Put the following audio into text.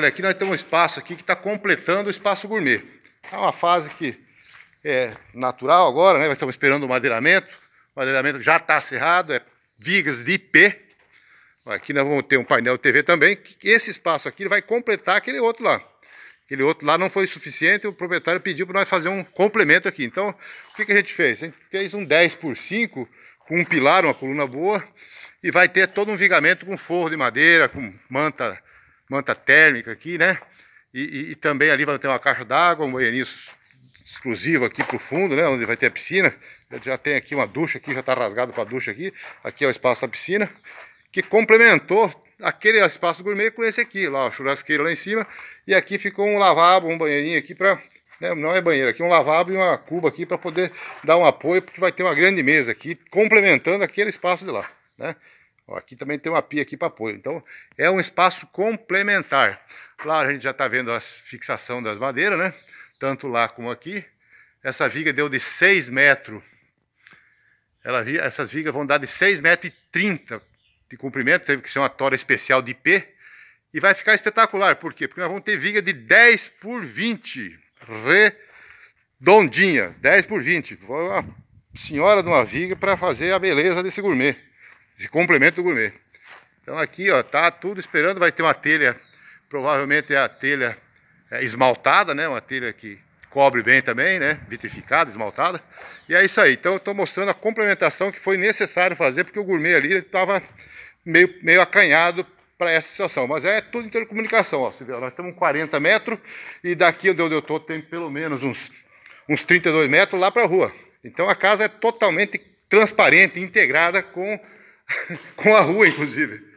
Olha, aqui nós temos um espaço aqui que está completando o espaço gourmet. É uma fase que é natural agora, né? Nós estamos esperando o madeiramento. O madeiramento já está cerrado, é vigas de IP. Aqui nós vamos ter um painel TV também. Esse espaço aqui vai completar aquele outro lá. Aquele outro lá não foi suficiente, o proprietário pediu para nós fazer um complemento aqui. Então, o que, que a gente fez? A gente fez um 10 por 5 com um pilar, uma coluna boa, e vai ter todo um vigamento com forro de madeira, com manta manta térmica aqui, né? E, e, e também ali vai ter uma caixa d'água, um banheirinho exclusivo aqui para o fundo, né? Onde vai ter a piscina. Já tem aqui uma ducha aqui, já está rasgado para a ducha aqui. Aqui é o espaço da piscina, que complementou aquele espaço gourmet com esse aqui, lá, o churrasqueiro lá em cima. E aqui ficou um lavabo, um banheirinho aqui para né? não é banheiro, aqui é um lavabo e uma cuba aqui para poder dar um apoio, porque vai ter uma grande mesa aqui, complementando aquele espaço de lá, né? Ó, aqui também tem uma pia aqui para apoio. Então, é um espaço complementar. Lá a gente já está vendo a fixação das madeiras, né? Tanto lá como aqui. Essa viga deu de 6 metros. Ela, essas vigas vão dar de 6,30 metros e de comprimento. Teve que ser uma tora especial de P. E vai ficar espetacular. Por quê? Porque nós vamos ter viga de 10 por 20. Redondinha. 10 por 20. Vou uma senhora de uma viga para fazer a beleza desse gourmet de complemento do gourmet. Então aqui ó, tá tudo esperando, vai ter uma telha, provavelmente é a telha é, esmaltada, né? Uma telha que cobre bem também, né? Vitrificada, esmaltada. E é isso aí. Então eu estou mostrando a complementação que foi necessário fazer, porque o gourmet ali estava meio, meio acanhado para essa situação. Mas é tudo intercomunicação, ó. Você vê, nós estamos 40 metros e daqui onde eu estou tem pelo menos uns, uns 32 metros lá para a rua. Então a casa é totalmente transparente, integrada com com a rua, inclusive.